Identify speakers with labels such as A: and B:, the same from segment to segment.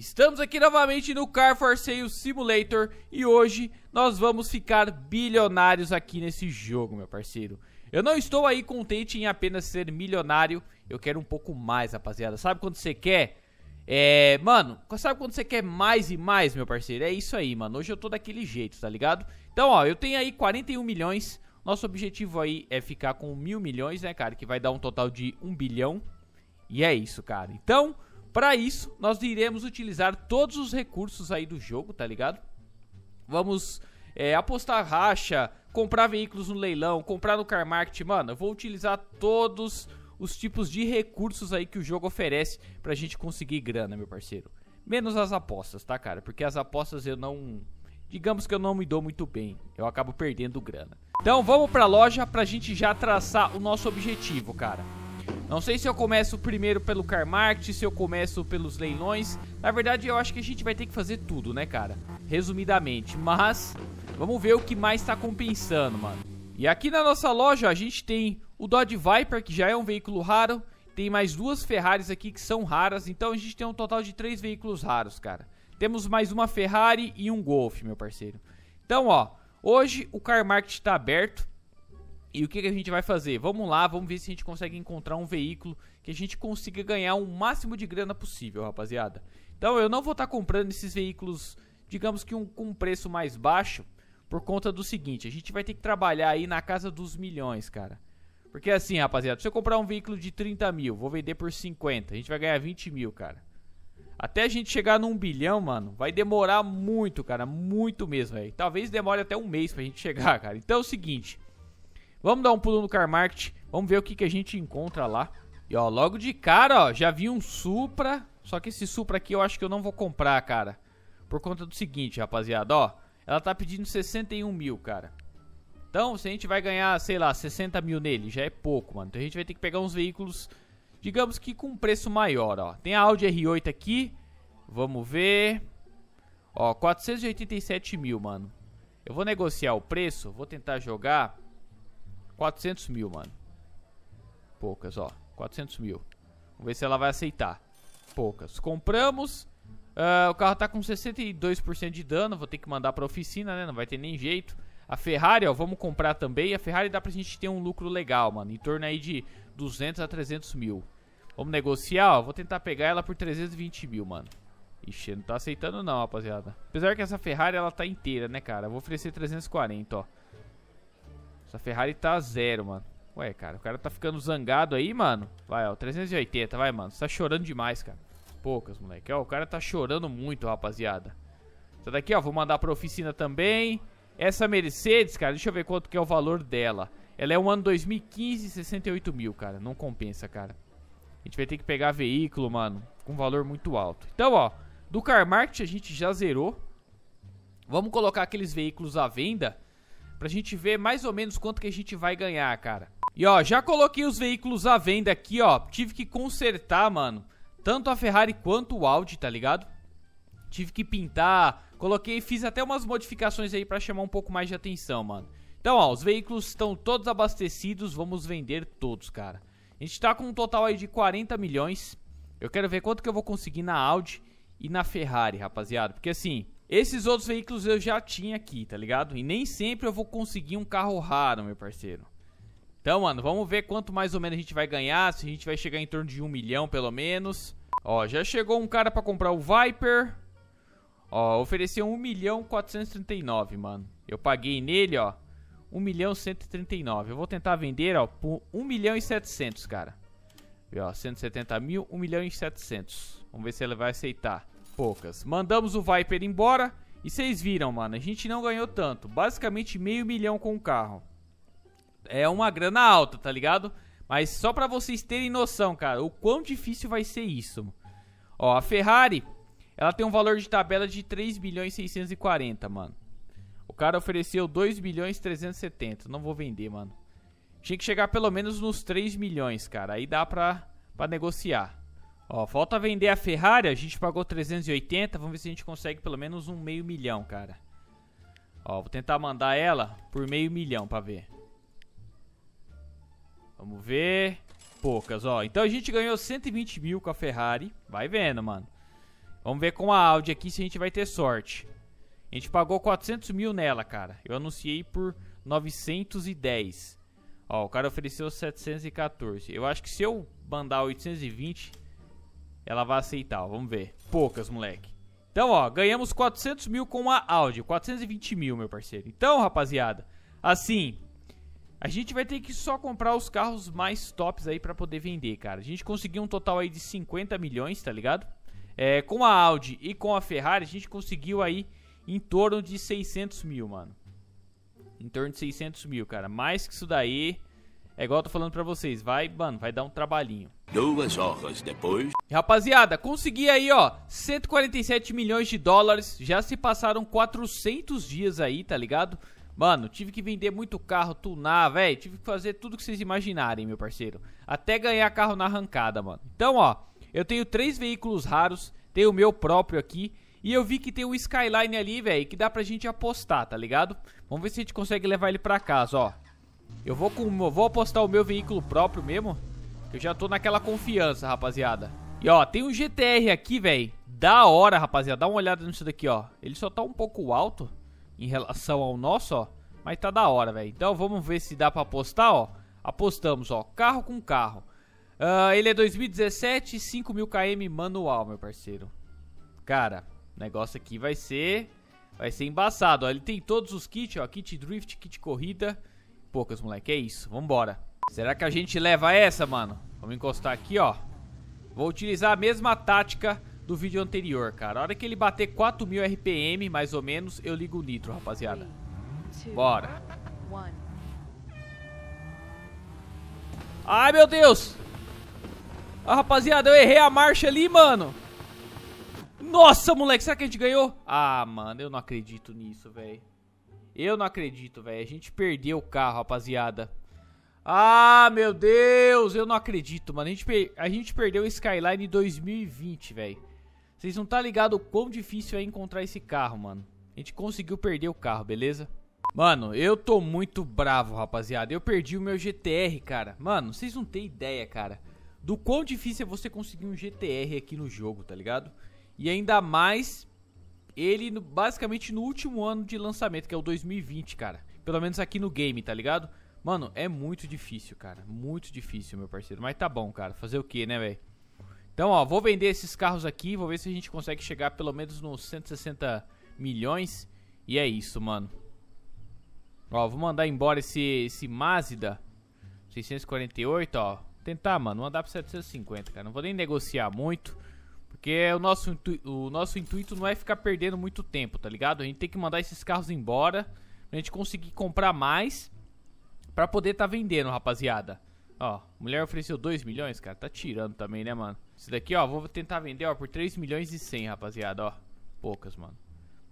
A: Estamos aqui novamente no Car For Sale Simulator e hoje nós vamos ficar bilionários aqui nesse jogo, meu parceiro. Eu não estou aí contente em apenas ser milionário, eu quero um pouco mais, rapaziada. Sabe quando você quer? É, mano, sabe quando você quer mais e mais, meu parceiro? É isso aí, mano. Hoje eu tô daquele jeito, tá ligado? Então, ó, eu tenho aí 41 milhões. Nosso objetivo aí é ficar com mil milhões, né, cara? Que vai dar um total de um bilhão. E é isso, cara. Então, para isso, nós iremos utilizar todos os recursos aí do jogo, tá ligado? Vamos é, apostar racha, comprar veículos no leilão, comprar no car market, mano, eu vou utilizar todos os tipos de recursos aí que o jogo oferece pra gente conseguir grana, meu parceiro. Menos as apostas, tá, cara? Porque as apostas eu não... Digamos que eu não me dou muito bem, eu acabo perdendo grana. Então vamos pra loja pra gente já traçar o nosso objetivo, cara. Não sei se eu começo primeiro pelo car market, se eu começo pelos leilões. Na verdade, eu acho que a gente vai ter que fazer tudo, né, cara? Resumidamente. Mas vamos ver o que mais tá compensando, mano. E aqui na nossa loja a gente tem o Dodge Viper, que já é um veículo raro. Tem mais duas Ferraris aqui que são raras. Então a gente tem um total de três veículos raros, cara. Temos mais uma Ferrari e um Golf, meu parceiro. Então, ó, hoje o Car Market tá aberto. E o que, que a gente vai fazer? Vamos lá, vamos ver se a gente consegue encontrar um veículo que a gente consiga ganhar o máximo de grana possível, rapaziada. Então eu não vou estar tá comprando esses veículos, digamos que um, com um preço mais baixo, por conta do seguinte: a gente vai ter que trabalhar aí na casa dos milhões, cara. Porque assim, rapaziada, se eu comprar um veículo de 30 mil, vou vender por 50, a gente vai ganhar 20 mil, cara. Até a gente chegar num bilhão, mano, vai demorar muito, cara, muito mesmo, velho. Talvez demore até um mês pra gente chegar, cara. Então é o seguinte, Vamos dar um pulo no Car Market, vamos ver o que, que a gente encontra lá. E ó, logo de cara, ó, já vi um Supra, só que esse Supra aqui eu acho que eu não vou comprar, cara. Por conta do seguinte, rapaziada, ó, ela tá pedindo 61 mil, cara. Então, se a gente vai ganhar, sei lá, 60 mil nele, já é pouco, mano. Então a gente vai ter que pegar uns veículos, digamos que com um preço maior, ó. Tem a Audi R8 aqui, vamos ver... Ó, 487 mil, mano. Eu vou negociar o preço, vou tentar jogar 400 mil, mano. Poucas, ó. 400 mil. Vamos ver se ela vai aceitar. Poucas. Compramos. Uh, o carro tá com 62% de dano. Vou ter que mandar pra oficina, né? Não vai ter nem jeito. A Ferrari, ó, vamos comprar também. A Ferrari dá pra gente ter um lucro legal, mano. Em torno aí de 200 a 300 mil. Vamos negociar, ó. Vou tentar pegar ela por 320 mil, mano. Ixi, não tá aceitando não, rapaziada. Apesar que essa Ferrari, ela tá inteira, né, cara? vou oferecer 340, ó. Essa Ferrari tá zero, mano. Ué, cara, o cara tá ficando zangado aí, mano. Vai, ó, 380, vai, mano. Você tá chorando demais, cara. Poucas, moleque. Ó, o cara tá chorando muito, rapaziada. Essa daqui, ó, vou mandar pra oficina também. Essa Mercedes, cara, deixa eu ver quanto que é o valor dela. Ela é um ano 2015, 68 mil, cara. Não compensa, cara. A gente vai ter que pegar veículo, mano, com valor muito alto. Então, ó, do Car Market a gente já zerou. Vamos colocar aqueles veículos à venda pra gente ver mais ou menos quanto que a gente vai ganhar, cara. E ó, já coloquei os veículos à venda aqui, ó. Tive que consertar, mano, tanto a Ferrari quanto o Audi, tá ligado? Tive que pintar, coloquei, fiz até umas modificações aí pra chamar um pouco mais de atenção, mano. Então, ó, os veículos estão todos abastecidos, vamos vender todos, cara. A gente tá com um total aí de 40 milhões. Eu quero ver quanto que eu vou conseguir na Audi e na Ferrari, rapaziada. Porque assim, esses outros veículos eu já tinha aqui, tá ligado? E nem sempre eu vou conseguir um carro raro, meu parceiro. Então, mano, vamos ver quanto mais ou menos a gente vai ganhar, se a gente vai chegar em torno de um milhão, pelo menos. Ó, já chegou um cara pra comprar o Viper. Ó, ofereceu 1 milhão 439, mano. Eu paguei nele, ó, 1 milhão 139. Eu vou tentar vender, ó, por 1 milhão e 700, cara. E, ó, 170 mil, 1 milhão e 700. Vamos ver se ele vai aceitar poucas. Mandamos o Viper embora. E vocês viram, mano, a gente não ganhou tanto. Basicamente meio milhão com o carro. É uma grana alta, tá ligado? Mas só pra vocês terem noção, cara, o quão difícil vai ser isso. Ó, a Ferrari, ela tem um valor de tabela de 3 bilhões 640, mano. O cara ofereceu 2 bilhões 370. Não vou vender, mano. Tinha que chegar pelo menos nos 3 milhões, cara. Aí dá pra, pra negociar. Ó, falta vender a Ferrari, a gente pagou 380, vamos ver se a gente consegue pelo menos um meio milhão, cara. Ó, vou tentar mandar ela por meio milhão pra ver. Vamos ver. Poucas, ó. Então a gente ganhou 120 mil com a Ferrari. Vai vendo, mano. Vamos ver com a Audi aqui se a gente vai ter sorte. A gente pagou 400 mil nela, cara. Eu anunciei por 910. Ó, o cara ofereceu 714. Eu acho que se eu mandar 820, ela vai aceitar, ó, vamos ver. Poucas, moleque. Então, ó, ganhamos 400 mil com a Audi, 420 mil, meu parceiro. Então, rapaziada, assim, a gente vai ter que só comprar os carros mais tops aí pra poder vender, cara. A gente conseguiu um total aí de 50 milhões, tá ligado? É, com a Audi e com a Ferrari, a gente conseguiu aí em torno de 600 mil, mano. Em torno de 600 mil, cara. Mais que isso daí, é igual eu tô falando pra vocês, vai, mano, vai dar um trabalhinho. Duas horas depois. Rapaziada, consegui aí, ó, 147 milhões de dólares. Já se passaram 400 dias aí, tá ligado? Mano, tive que vender muito carro, tunar, velho. Tive que fazer tudo que vocês imaginarem, meu parceiro. Até ganhar carro na arrancada, mano. Então, ó, eu tenho três veículos raros. Tenho o meu próprio aqui. E eu vi que tem um Skyline ali, velho, que dá pra gente apostar, tá ligado? Vamos ver se a gente consegue levar ele pra casa, ó. Eu vou, com, vou apostar o meu veículo próprio mesmo. Eu já tô naquela confiança, rapaziada. E ó, tem um GTR aqui, velho. Da hora, rapaziada. Dá uma olhada nisso daqui, ó. Ele só tá um pouco alto em relação ao nosso, ó. Mas tá da hora, velho. Então vamos ver se dá pra apostar, ó. Apostamos, ó. Carro com carro. Uh, ele é 2017, 5.000 km manual, meu parceiro. Cara, o negócio aqui vai ser... Vai ser embaçado, ó. Ele tem todos os kits, ó. Kit drift, kit corrida. Poucas, moleque. É isso. Vambora. Será que a gente leva essa, mano? Vamos encostar aqui, ó. Vou utilizar a mesma tática do vídeo anterior, cara. A hora que ele bater 4000 RPM, mais ou menos, eu ligo o nitro, rapaziada. Bora. Ai, meu Deus. Ah, rapaziada, eu errei a marcha ali, mano. Nossa, moleque, será que a gente ganhou? Ah, mano, eu não acredito nisso, velho. Eu não acredito, velho. A gente perdeu o carro, rapaziada. Ah, meu Deus, eu não acredito, mano. A gente, per... a gente perdeu o Skyline 2020, velho. Vocês não tá ligado o quão difícil é encontrar esse carro, mano. A gente conseguiu perder o carro, beleza? Mano, eu tô muito bravo, rapaziada. Eu perdi o meu GTR, cara. Mano, vocês não têm ideia, cara. Do quão difícil é você conseguir um GTR aqui no jogo, tá ligado? E ainda mais ele basicamente no último ano de lançamento, que é o 2020, cara. Pelo menos aqui no game, tá ligado? Mano, é muito difícil, cara. Muito difícil, meu parceiro. Mas tá bom, cara. Fazer o que, né, velho? Então, ó, vou vender esses carros aqui. Vou ver se a gente consegue chegar pelo menos nos 160 milhões. E é isso, mano. Ó, vou mandar embora esse, esse Mazda 648, ó. Tentar, mano, mandar pra 750, cara. Não vou nem negociar muito. Porque é o nosso, o nosso intuito não é ficar perdendo muito tempo, tá ligado? A gente tem que mandar esses carros embora. Pra gente conseguir comprar mais Pra poder tá vendendo, rapaziada. Ó, mulher ofereceu 2 milhões, cara. Tá tirando também, né, mano? Isso daqui, ó, vou tentar vender, ó, por 3 milhões e 100, rapaziada, ó. Poucas, mano.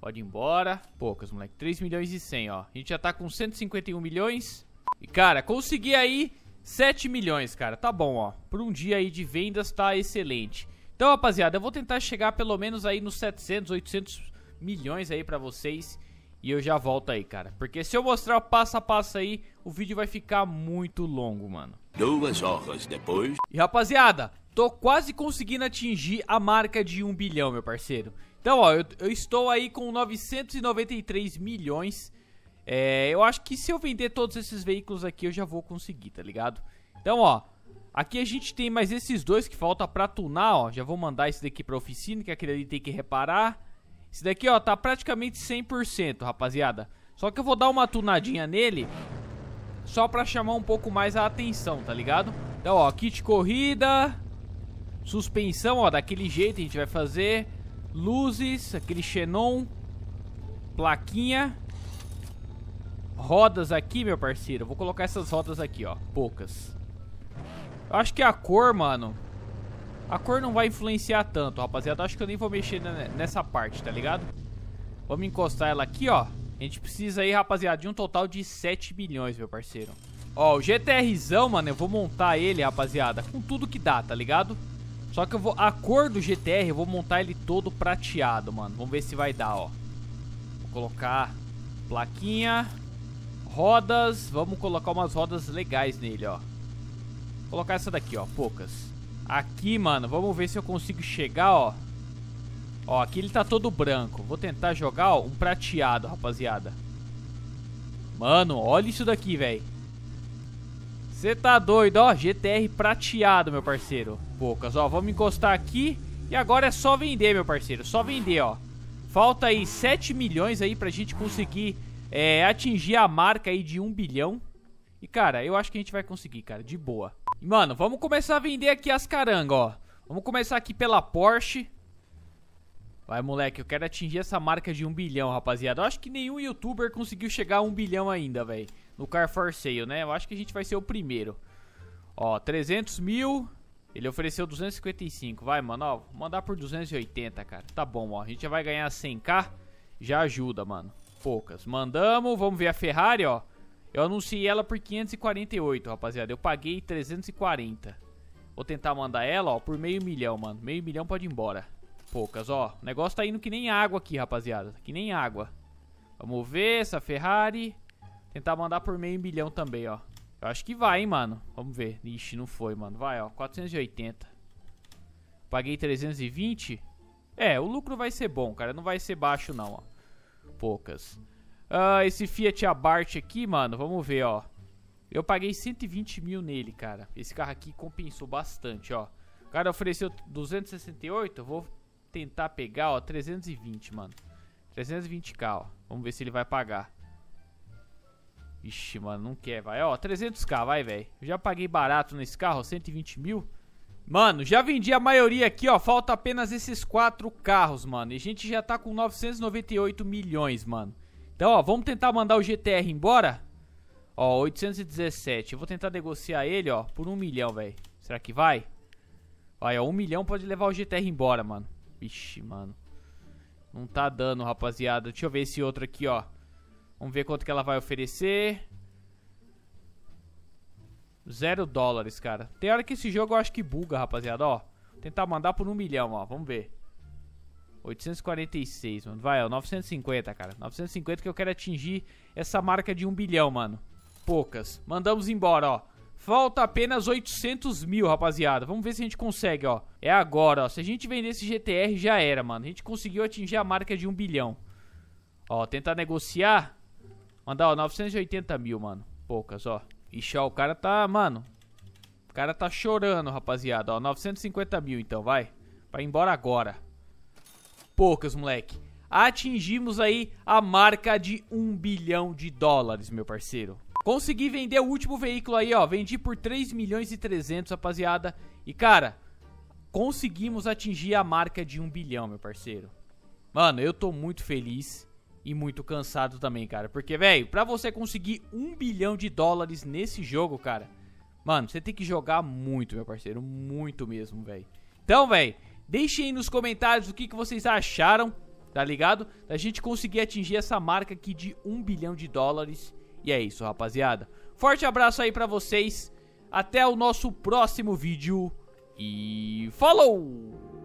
A: Pode ir embora. Poucas, moleque. 3 milhões e 100, ó. A gente já tá com 151 milhões. E, cara, consegui aí 7 milhões, cara. Tá bom, ó. Por um dia aí de vendas tá excelente. Então, rapaziada, eu vou tentar chegar pelo menos aí nos 700, 800 milhões aí pra vocês. E eu já volto aí, cara. Porque se eu mostrar o passo a passo aí, o vídeo vai ficar muito longo, mano. Duas horas depois. E rapaziada, tô quase conseguindo atingir a marca de 1 bilhão, meu parceiro. Então, ó, eu, eu estou aí com 993 milhões. É, eu acho que se eu vender todos esses veículos aqui, eu já vou conseguir, tá ligado? Então, ó, aqui a gente tem mais esses dois que falta pra tunar, ó. Já vou mandar esse daqui pra oficina, que aquele ali tem que reparar. Esse daqui, ó, tá praticamente 100%, rapaziada. Só que eu vou dar uma tunadinha nele só pra chamar um pouco mais a atenção, tá ligado? Então, ó, kit corrida, suspensão, ó, daquele jeito a gente vai fazer, luzes, aquele xenon, plaquinha, rodas aqui, meu parceiro. Vou colocar essas rodas aqui, ó, poucas. Eu acho que a cor, mano, a cor não vai influenciar tanto, rapaziada. Acho que eu nem vou mexer nessa parte, tá ligado? Vamos encostar ela aqui, ó. A gente precisa aí, rapaziada, de um total de 7 milhões, meu parceiro. Ó, o GTRzão, mano, eu vou montar ele, rapaziada, com tudo que dá, tá ligado? Só que eu vou... A cor do GTR, eu vou montar ele todo prateado, mano. Vamos ver se vai dar, ó. Vou colocar plaquinha, rodas. Vamos colocar umas rodas legais nele, ó. Vou colocar essa daqui, ó, poucas. Aqui, mano, vamos ver se eu consigo chegar, ó. Ó, aqui ele tá todo branco. Vou tentar jogar, ó, um prateado, rapaziada. Mano, olha isso daqui, velho. Você tá doido, ó. GTR prateado, meu parceiro. Bocas, ó. Vamos encostar aqui. E agora é só vender, meu parceiro. Só vender, ó. Falta aí 7 milhões aí pra gente conseguir é, atingir a marca aí de 1 bilhão. E, cara, eu acho que a gente vai conseguir, cara, de boa. Mano, vamos começar a vender aqui as carangas, ó. Vamos começar aqui pela Porsche. Vai, moleque, eu quero atingir essa marca de um bilhão, rapaziada. Eu acho que nenhum youtuber conseguiu chegar a um bilhão ainda, velho. No Car For Sale, né? Eu acho que a gente vai ser o primeiro. Ó, 300 mil. Ele ofereceu 255. Vai, mano, ó. Mandar por 280, cara. Tá bom, ó. A gente já vai ganhar 100k. Já ajuda, mano. Poucas. Mandamos. Vamos ver a Ferrari, ó. Eu anunciei ela por 548, rapaziada. Eu paguei 340. Vou tentar mandar ela, ó, por meio milhão, mano. Meio milhão pode ir embora. Poucas, ó. O negócio tá indo que nem água aqui, rapaziada. Que nem água. Vamos ver essa Ferrari. Tentar mandar por meio milhão também, ó. Eu acho que vai, hein, mano. Vamos ver. Ixi, não foi, mano. Vai, ó. 480. Paguei 320. É, o lucro vai ser bom, cara. Não vai ser baixo, não, ó. Poucas. Ah, esse Fiat Abarth aqui, mano, vamos ver, ó. Eu paguei 120 mil nele, cara. Esse carro aqui compensou bastante, ó. O cara ofereceu 268, eu vou tentar pegar, ó, 320, mano. 320k, ó. Vamos ver se ele vai pagar. Ixi, mano, não quer, vai. Ó, 300k, vai, velho. Já paguei barato nesse carro, ó, 120 mil. Mano, já vendi a maioria aqui, ó. Falta apenas esses quatro carros, mano. E a gente já tá com 998 milhões, mano. Então, ó, vamos tentar mandar o GTR embora. Ó, 817. Eu vou tentar negociar ele, ó, por um milhão, velho. Será que vai? Vai, ó, um milhão pode levar o GTR embora, mano. Vixe, mano. Não tá dando, rapaziada. Deixa eu ver esse outro aqui, ó. Vamos ver quanto que ela vai oferecer. Zero dólares, cara. Tem hora que esse jogo eu acho que buga, rapaziada, ó. Vou tentar mandar por um milhão, ó. Vamos ver. 846, mano. Vai, ó, 950, cara. 950 que eu quero atingir essa marca de 1 bilhão, mano. Poucas. Mandamos embora, ó. Falta apenas 800 mil, rapaziada. Vamos ver se a gente consegue, ó. É agora, ó. Se a gente vender esse GTR, já era, mano. A gente conseguiu atingir a marca de 1 bilhão. Ó, tentar negociar. Mandar, ó, 980 mil, mano. Poucas, ó. Ixi, ó, o cara tá, mano. O cara tá chorando, rapaziada. Ó, 950 mil, então, vai. Vai embora agora poucas, moleque. Atingimos aí a marca de 1 bilhão de dólares, meu parceiro. Consegui vender o último veículo aí, ó. Vendi por 3 milhões e 300, rapaziada. E, cara, conseguimos atingir a marca de 1 bilhão, meu parceiro. Mano, eu tô muito feliz e muito cansado também, cara. Porque, velho, pra você conseguir 1 bilhão de dólares nesse jogo, cara... Mano, você tem que jogar muito, meu parceiro. Muito mesmo, velho. Então, velho... Deixem aí nos comentários o que, que vocês acharam, tá ligado? Da gente conseguir atingir essa marca aqui de 1 bilhão de dólares. E é isso, rapaziada. Forte abraço aí pra vocês. Até o nosso próximo vídeo. E falou!